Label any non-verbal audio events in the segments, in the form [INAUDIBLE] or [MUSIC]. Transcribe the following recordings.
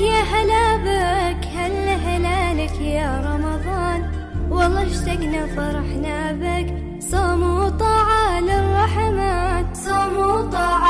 يا هلا بك هلا هلا لك يا رمضان والله اشتقنا فرحنا بك صوم وطاعة للرحمن صوم وطاعة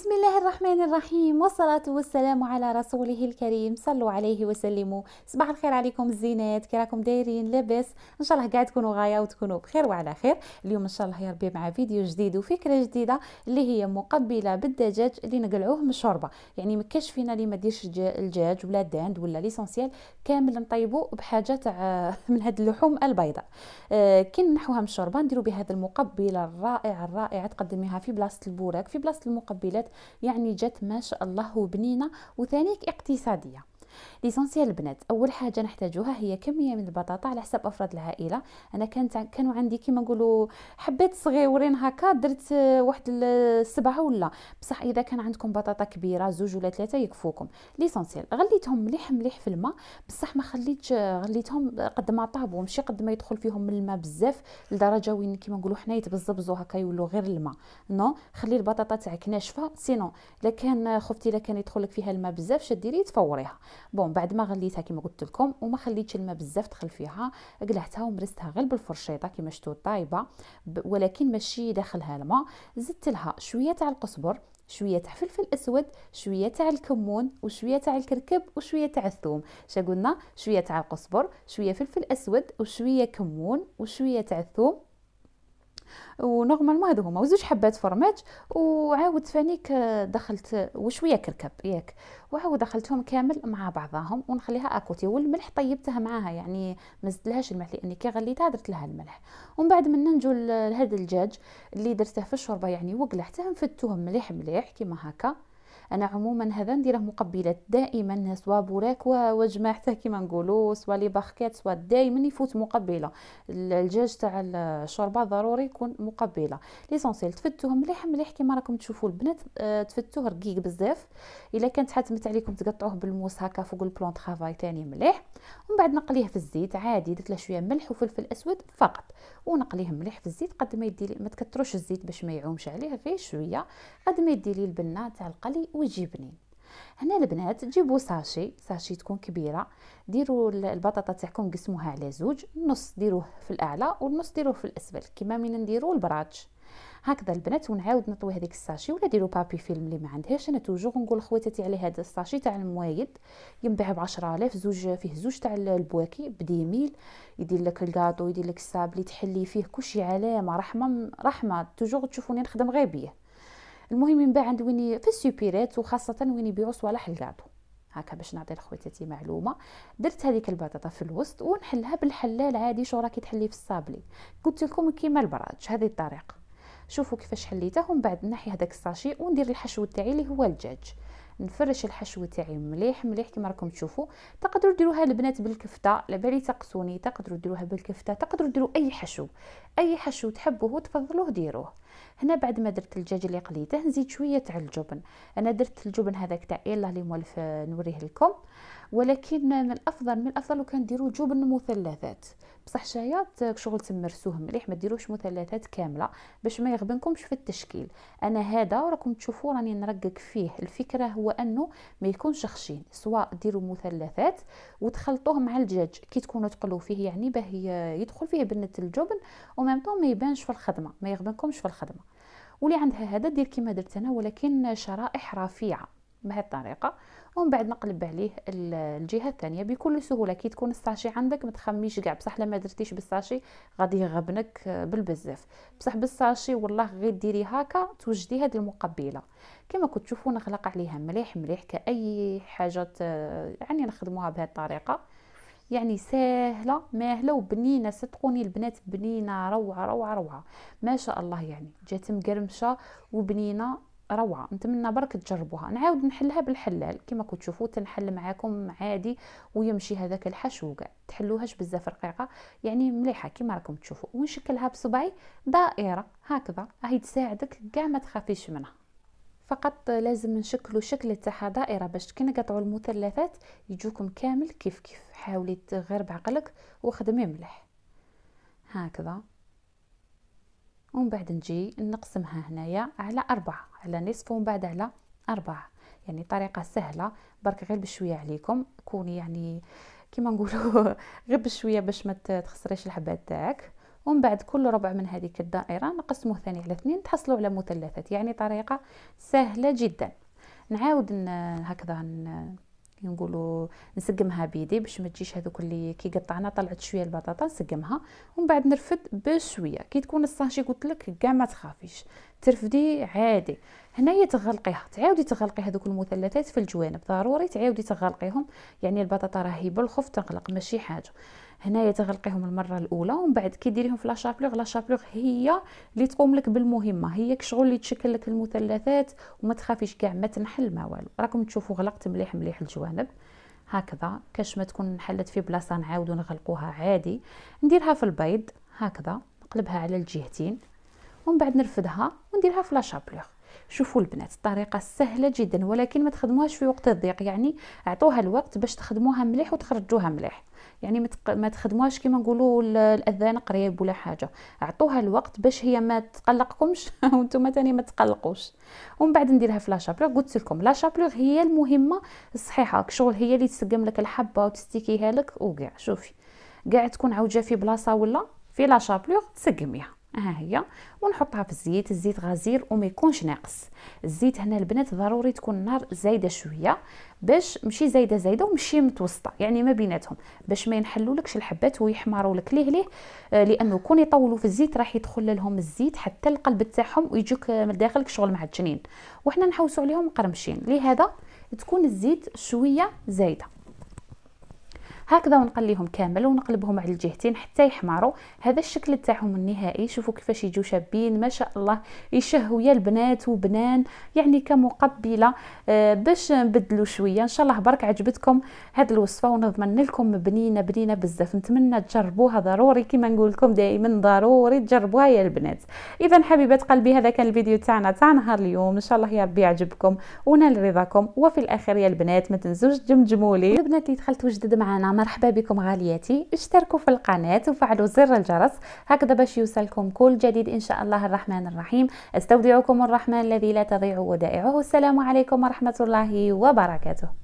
بسم الله الرحمن الرحيم والصلاة والسلام على رسوله الكريم صلوا عليه وسلموا صباح الخير عليكم الزينات كي راكم دايرين لاباس ان شاء الله قاعد تكونوا غايه وتكونوا بخير وعلى خير اليوم ان شاء الله يا ربي مع فيديو جديد وفكره جديده اللي هي مقبله بالدجاج اللي نقلعوه من الشوربه يعني ما كاش فينا اللي ما ديرش الدجاج ولا الدند ولا ليسونسيال كامل نطيبو بحاجه تاع [LAUGHS] من هاد اللحوم البيضاء آه، كي نحوها من الشوربه نديروا بهذا المقبله الرائعه الرائعه تقدميها في بلاصه البوراك في بلاصه المقبلات يعني جات ما شاء الله وبنينه وثانيك اقتصاديه ليسونسيال البنات اول حاجه نحتاجوها هي كميه من البطاطا على حسب افراد العائله انا كانت كانوا عندي كيما نقولوا حبات صغيورين هكا درت آه، واحد السبعه ولا بصح اذا كان عندكم بطاطا كبيره زوج ولا ثلاثه يكفوكم ليسونسيال غليتهم مليح مليح في الماء بصح ما خليتش آه، غليتهم قد ما طابوا ماشي قد ما يدخل فيهم الماء بزاف لدرجه وين كيما نقولوا حنا يتبزبزوا هكا يولوا غير الماء نو خلي البطاطا تاعك ناشفه سينو الا كان آه، خفتي الا كان يدخل لك فيها الماء بزاف شديري تفوريها بون بعد ما غليتها كما قلت لكم وما خليتش الماء بزاف دخل فيها قلعتها ومرستها غير بالفرشيطه كما شفتوا طايبه ولكن ماشي داخلها الماء زدت لها شويه تاع القزبر شويه تاع فلفل اسود شويه تاع الكمون وشويه تاع الكركب وشويه تاع الثوم شا قلنا شويه تاع القزبر شويه فلفل اسود وشويه كمون وشويه تاع الثوم ونورمالمون هادو هما وزوج حبات فرماج وعاود فانيك آه، دخلت وشويه كركب ياك وعاود دخلتهم كامل مع بعضهم ونخليها اكوتي والملح طيبتها معاها يعني ما زدتلهاش الملح لاني كي غليتها درت لها الملح ومن بعد من نجو لهذا الدجاج اللي درته في الشوربه يعني وقلعته نفتوه مليح مليح كيما هكا انا عموما هذا نديره مقبلات دائما سوا بوراك وجماع حتى كيما نقولوا سوا لي باخكات سوا دائما يفوت مقبله الجاج تاع الشوربه ضروري يكون مقبله ليسونسيل تفتوه مليح مليح كيما راكم تشوفوا البنات آه، تفتوه رقيق بزاف الا كانت حاتمت عليكم تقطعوه بالموس هكا فوق البلون طرافاي ثاني مليح ومن بعد نقليه في الزيت عادي درت له شويه ملح وفلفل اسود فقط ونقليه مليح في الزيت قد ما لي ما تكثروش الزيت باش ما يعومش عليه غير شويه قد ما لي البنه تاع القلي ويجي بنين هنا البنات جيبوا ساشي ساشي تكون كبيره ديروا البطاطا تاعكم قسموها على زوج نص ديروه في الاعلى والنص ديروه في الاسفل كما من نديروا البراج هكذا البنات ونعاود نطوي هذيك الساشي ولا ديروا بابي فيلم اللي ما عندهاش انا توجور نقول لخواتاتي على هذا الساشي تاع الموايد ينباع ب 10000 زوج فيه زوج تاع البواكي بديميل يدير لك الكادو يدير لك السابلي تحلي فيه كلشي علامه رحمه رحمه توجور تشوفوني نخدم غير بيه المهم من بعد وين في السوبيرات وخاصه وين يبيعوا صوالح الكاطو هكا باش نعطي لخواتاتي معلومه درت هذيك البطاطا في الوسط ونحلها بالحلال عادي شو راكي تحلي في الصابلي قلت لكم كيما البراج هذه الطريقه شوفوا كيفاش حليته ومن بعد نحي هذاك الساشي وندير الحشو تاعي اللي هو الدجاج نفرش الحشو تاعي مليح مليح كما راكم تشوفوا تقدروا ديروها البنات بالكفته على بالي تقصوني تقدروا ديروها بالكفته تقدروا ديروا اي حشو اي حشو تحبوه وتفضلوه ديروه هنا بعد ما درت الدجاج اللي قليته نزيد شويه تاع الجبن انا درت الجبن هذاك تاع ايلا لي مولف آه، نوريه لكم ولكن من الافضل من الافضل لو كان ديروا جبن مثلثات بصح شايات شغل تمرسوه مليح ما ديروش مثلثات كامله باش ما يغبنكمش في التشكيل انا هذا وراكم تشوفوا راني نرقق فيه الفكره هو انه ما يكونش خشين سواء ديروا مثلثات وتخلطوه مع الدجاج كي تكونوا تقلوا فيه يعني باه آه، يدخل فيه بنه الجبن ومام ما يبانش في الخدمه ما يغبنكمش في الخدمه الخدمه ولي عندها هذا دير كما درت انا ولكن شرائح رفيعه بهذه الطريقه ومن بعد نقلب عليه الجهه الثانيه بكل سهوله كي تكون الساشي عندك ما تخميش كاع بصح لما درتيش بالساشي غادي يغبنك بالبزاف بصح بالساشي والله غير ديري هكا توجدي هذه المقبله كما كنت تشوفوا نغلق عليها مليح مليح كاي حاجه يعني نخدموها بهذه الطريقه يعني ساهله ماهله وبنينه صدقوني البنات بنينه روعه روعه روعه ما شاء الله يعني جات مقرمشه وبنينه روعه نتمنى برك تجربوها نعاود نحلها بالحلال كما كنت تشوفوا تنحل معاكم عادي ويمشي هذاك الحشو كاع تحلوهاش بزاف رقيقه يعني مليحه كما راكم تشوفوا ونشكلها بصبعي دائره هكذا راهي تساعدك كاع ما تخافيش منها فقط لازم نشكلوا شكل تاعها دائره باش كي نقطعوا المثلثات يجوكم كامل كيف كيف حاولي غير بعقلك وخدمي ملح هكذا ومن بعد نجي نقسمها هنايا على أربعة على نصف ومن بعد على أربعة يعني طريقة سهلة برك غير بشوية عليكم كوني يعني كيما نقولوا [LAUGHS] غير بشوية باش ما تخسريش الحبات تاعك ومن بعد كل ربع من هذه الدائره نقسمه ثاني على اثنين تحصلوا على مثلثات يعني طريقه سهله جدا نعاود هكذا نقولوا نسقمها بيدي باش ما تجيش هذوك اللي كي قطعنا طلعت شويه البطاطا نسقمها ومن بعد نرفد بشويه كي تكون الساشي قلت لك كاع ما تخافيش ترفدي عادي هنايا تغلقيها تعاودي تغلقي هذوك المثلثات في الجوانب ضروري تعاودي تغلقيهم يعني البطاطا راهي بالخف تغلق ماشي حاجه هنايا تغلقيهم المره الاولى ومن بعد كي ديريهم في لاشابلوغ لاشابلوغ هي اللي تقوم لك بالمهمه هي كشغل اللي تشكل لك المثلثات وما تخافيش كاع ما تنحل ما والو راكم تشوفوا غلقت مليح مليح الجوانب هكذا كاش ما تكون نحلت في بلاصه نعاودو نغلقوها عادي نديرها في البيض هكذا نقلبها على الجهتين ومن بعد نرفدها ونديرها في لاشابلوغ شوفوا البنات الطريقه سهله جدا ولكن ما تخدموهاش في وقت الضيق يعني اعطوها الوقت باش تخدموها مليح وتخرجوها مليح يعني ما تخدموهاش كيما نقولوا الاذان قريب ولا حاجه عطوها الوقت باش هي ما تقلقكمش [LAUGHS] وانتم ثاني ما تقلقوش ومن بعد نديرها في لا شابلور قلت لكم لا هي المهمه الصحيحه شغل هي اللي تسقم لك الحبه وتستيكيها لك وكاع شوفي كاع تكون عوجه في بلاصه ولا في لا تسقميها ها هي ونحطها في الزيت الزيت غزير وما يكونش ناقص الزيت هنا البنات ضروري تكون النار زايده شويه باش ماشي زايده زايده ومشي متوسطه يعني ما بيناتهم باش ما ينحلولكش الحبات ويحمروا لك ليه ليه آه، لانه كون يطولوا في الزيت راح يدخل لهم الزيت حتى القلب تاعهم ويجوك من داخلك شغل معجنين وحنا نحوسوا عليهم مقرمشين لهذا تكون الزيت شويه زايده هكذا ونقليهم كامل ونقلبهم على الجهتين حتى يحمروا هذا الشكل تاعهم النهائي شوفوا كيفاش يجوا شابين ما شاء الله يشهوا يا البنات وبنان يعني كمقبله آه، باش نبدلوا شويه ان شاء الله برك عجبتكم هذه الوصفه ونضمن لكم بنينه بنينه بزاف نتمنى تجربوها ضروري كما نقول لكم دائما ضروري تجربوها يا البنات اذا حبيبات قلبي هذا كان الفيديو تاعنا تاع نهار اليوم ان شاء الله يا ربي يعجبكم ونال رضاكم وفي الاخر يا البنات ما تنسوش تجمجموا لي البنات اللي دخلتوا جدد معنا مرحبا بكم غالياتي اشتركوا في القناة وفعلوا زر الجرس هكذا باش يوصلكم كل جديد إن شاء الله الرحمن الرحيم استودعكم الرحمن الذي لا تضيع ودائعه السلام عليكم ورحمة الله وبركاته